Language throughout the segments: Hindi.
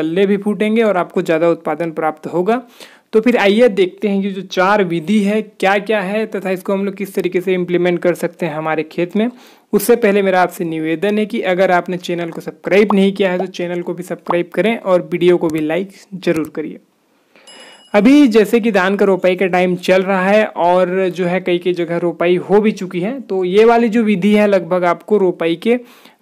गल्ले भी फूटेंगे और आपको ज़्यादा उत्पादन प्राप्त होगा तो फिर आइए देखते हैं कि जो चार विधि है क्या क्या है तथा इसको हम लोग किस तरीके से इम्प्लीमेंट कर सकते हैं हमारे खेत में उससे पहले मेरा आपसे निवेदन है कि अगर आपने चैनल को सब्सक्राइब नहीं किया है तो चैनल को भी सब्सक्राइब करें और वीडियो को भी लाइक ज़रूर करिए अभी जैसे कि धान का रोपाई का टाइम चल रहा है और जो है कई कई जगह रोपाई हो भी चुकी है तो ये वाली जो विधि है लगभग आपको रोपाई के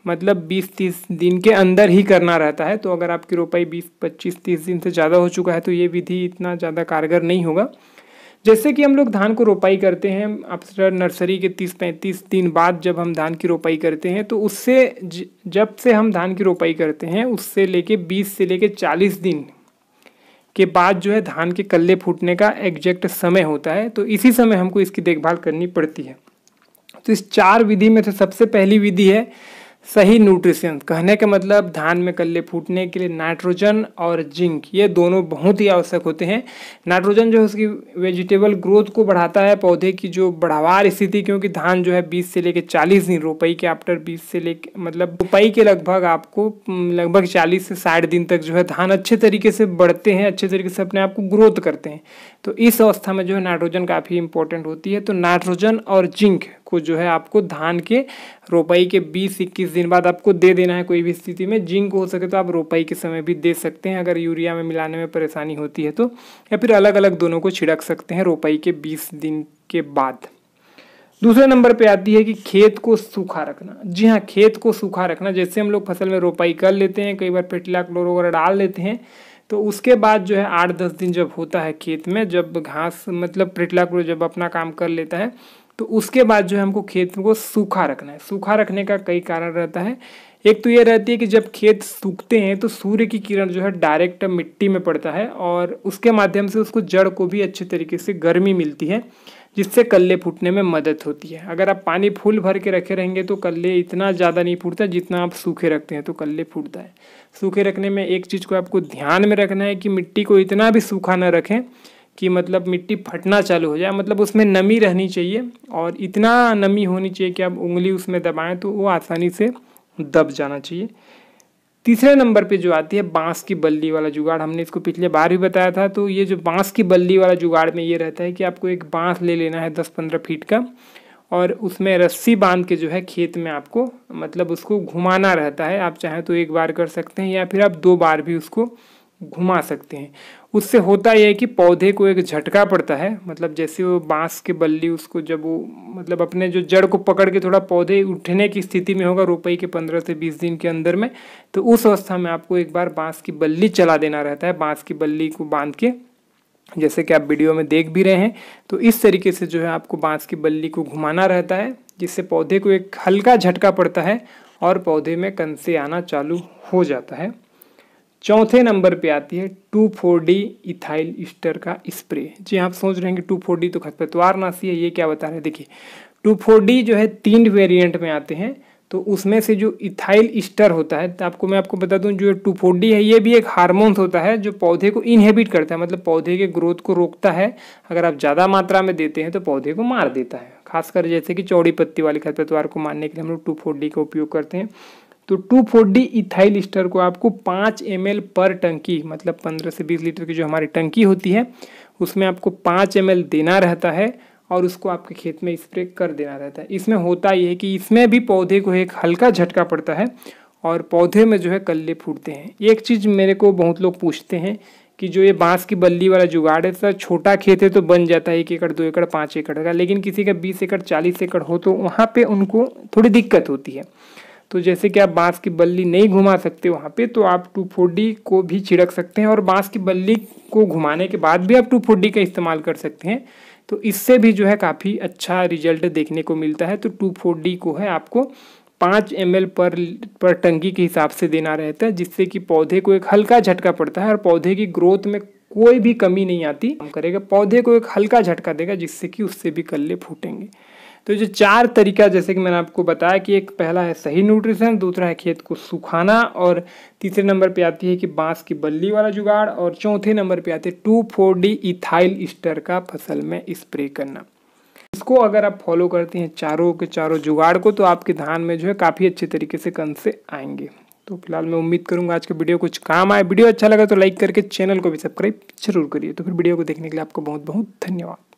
मतलब 20-30 दिन के अंदर ही करना रहता है तो अगर आपकी रोपाई 20-25-30 दिन से ज़्यादा हो चुका है तो ये विधि इतना ज़्यादा कारगर नहीं होगा जैसे कि हम लोग धान को रोपाई करते हैं अक्सर नर्सरी के 30-35 दिन बाद जब हम धान की रोपाई करते हैं तो उससे जब से हम धान की रोपाई करते हैं उससे लेके बीस से लेके चालीस दिन के बाद जो है धान के कल्ले फूटने का एग्जैक्ट समय होता है तो इसी समय हमको इसकी देखभाल करनी पड़ती है तो इस चार विधि में से सबसे पहली विधि है सही न्यूट्रिशन कहने का मतलब धान में कल्ले फूटने के लिए नाइट्रोजन और जिंक ये दोनों बहुत ही आवश्यक होते हैं नाइट्रोजन जो है उसकी वेजिटेबल ग्रोथ को बढ़ाता है पौधे की जो बढ़ावार स्थिति क्योंकि धान जो है 20 से लेकर 40 दिन रोपाई के आफ्टर 20 से लेकर मतलब रोपाई के लगभग आपको लगभग चालीस से साठ दिन तक जो है धान अच्छे तरीके से बढ़ते हैं अच्छे तरीके से अपने आप को ग्रोथ करते हैं तो इस अवस्था में जो है नाइट्रोजन काफ़ी इंपॉर्टेंट होती है तो नाइट्रोजन और जिंक को जो है आपको धान के रोपाई के बीस इक्कीस दिन बाद आपको दे देना है कोई भी स्थिति में जिंक हो सके तो आप रोपाई के समय भी दे सकते हैं अगर यूरिया में मिलाने में परेशानी होती है तो या फिर अलग अलग दोनों को छिड़क सकते हैं रोपाई के बीस दिन के बाद दूसरे नंबर पे आती है कि खेत को सूखा रखना जी हाँ खेत को सूखा रखना जैसे हम लोग फसल में रोपाई कर लेते हैं कई बार पेटिला क्लोर वगैरह डाल लेते हैं तो उसके बाद जो है आठ दस दिन जब होता है खेत में जब घास मतलब पेटिला क्लोर जब अपना काम कर लेता है तो उसके बाद जो है हमको खेत को सूखा रखना है सूखा रखने का कई कारण रहता है एक तो ये रहती है कि जब खेत सूखते हैं तो सूर्य की किरण जो है डायरेक्ट मिट्टी में पड़ता है और उसके माध्यम से उसको जड़ को भी अच्छे तरीके से गर्मी मिलती है जिससे कल्ले फूटने में मदद होती है अगर आप पानी फूल भर के रखे रहेंगे तो कल्ले इतना ज़्यादा नहीं फूटता जितना आप सूखे रखते हैं तो कल्ले फूटता है सूखे रखने में एक चीज़ को आपको ध्यान में रखना है कि मिट्टी को इतना भी सूखा ना रखें कि मतलब मिट्टी फटना चालू हो जाए मतलब उसमें नमी रहनी चाहिए और इतना नमी होनी चाहिए कि आप उंगली उसमें दबाएं तो वो आसानी से दब जाना चाहिए तीसरे नंबर पे जो आती है बांस की बल्ली वाला जुगाड़ हमने इसको पिछले बार भी बताया था तो ये जो बांस की बल्ली वाला जुगाड़ में ये रहता है कि आपको एक बांस ले लेना है दस पंद्रह फीट का और उसमें रस्सी बांध के जो है खेत में आपको मतलब उसको घुमाना रहता है आप चाहें तो एक बार कर सकते हैं या फिर आप दो बार भी उसको घुमा सकते हैं उससे होता यह है कि पौधे को एक झटका पड़ता है मतलब जैसे वो बांस के बल्ली उसको जब वो मतलब अपने जो जड़ को पकड़ के थोड़ा पौधे उठने की स्थिति में होगा रोपाई के पंद्रह से बीस दिन के अंदर में तो उस अवस्था में आपको एक बार बांस की बल्ली चला देना रहता है बांस की बल्ली को बांध के जैसे कि आप वीडियो में देख भी रहे हैं तो इस तरीके से जो है आपको बांस की बल्ली को घुमाना रहता है जिससे पौधे को एक हल्का झटका पड़ता है और पौधे में कंसे आना चालू हो जाता है चौथे नंबर पे आती है two four D ethyl ester का स्प्रे जी हाँ, आप सोच रहे हैं कि टू फोर डी तो खतपतवार नासी है ये क्या बता रहे हैं देखिए टू फोर डी जो है तीन वेरिएंट में आते हैं तो उसमें से जो इथाइल ईस्टर होता है तो आपको मैं आपको बता दूं जो टू फोर डी है ये भी एक हारमोन्स होता है जो पौधे को इनहेबिट करता है मतलब पौधे के ग्रोथ को रोकता है अगर आप ज़्यादा मात्रा में देते हैं तो पौधे को मार देता है खासकर जैसे कि चौड़ी पत्ती वाले खतपतवार को मारने के लिए हम लोग टू फोर डी का उपयोग करते हैं तो टू फोर्टी इथाइल स्टर को आपको पाँच एम पर टंकी मतलब पंद्रह से बीस लीटर की जो हमारी टंकी होती है उसमें आपको पाँच एम देना रहता है और उसको आपके खेत में स्प्रे कर देना रहता है इसमें होता ये है कि इसमें भी पौधे को एक हल्का झटका पड़ता है और पौधे में जो है कल्ले फूटते हैं एक चीज़ मेरे को बहुत लोग पूछते हैं कि जो ये बांस की बल्ली वाला जुगाड़ है सर छोटा खेत है तो बन जाता है एक एकड़ दो एकड़ पाँच एकड़ का लेकिन किसी का बीस एकड़ चालीस एकड़ हो तो वहाँ पे उनको थोड़ी दिक्कत होती है तो जैसे कि आप बांस की बल्ली नहीं घुमा सकते वहाँ पे तो आप टू फोर डी को भी छिड़क सकते हैं और बांस की बल्ली को घुमाने के बाद भी आप टू फोर डी का इस्तेमाल कर सकते हैं तो इससे भी जो है काफ़ी अच्छा रिजल्ट देखने को मिलता है तो टू फोर डी को है आपको पाँच एम पर पर टंकी के हिसाब से देना रहता है जिससे कि पौधे को एक हल्का झटका पड़ता है और पौधे की ग्रोथ में कोई भी कमी नहीं आती हम करेगा पौधे को एक हल्का झटका देगा जिससे कि उससे भी कल्ले फूटेंगे तो जो चार तरीका जैसे कि मैंने आपको बताया कि एक पहला है सही न्यूट्रिशन दूसरा है खेत को सुखाना और तीसरे नंबर पे आती है कि बांस की बल्ली वाला जुगाड़ और चौथे नंबर पे आते हैं two four D ethyl ester का फसल में स्प्रे करना इसको अगर आप फॉलो करते हैं चारों के चारों जुगाड़ को तो आपके धान में जो है काफ़ी अच्छे तरीके से कंसे आएंगे तो फिलहाल मैं उम्मीद करूंगा आज का वीडियो कुछ काम आए वीडियो अच्छा लगा तो लाइक करके चैनल को भी सब्सक्राइब जरूर करिए तो फिर वीडियो को देखने के लिए आपको बहुत बहुत धन्यवाद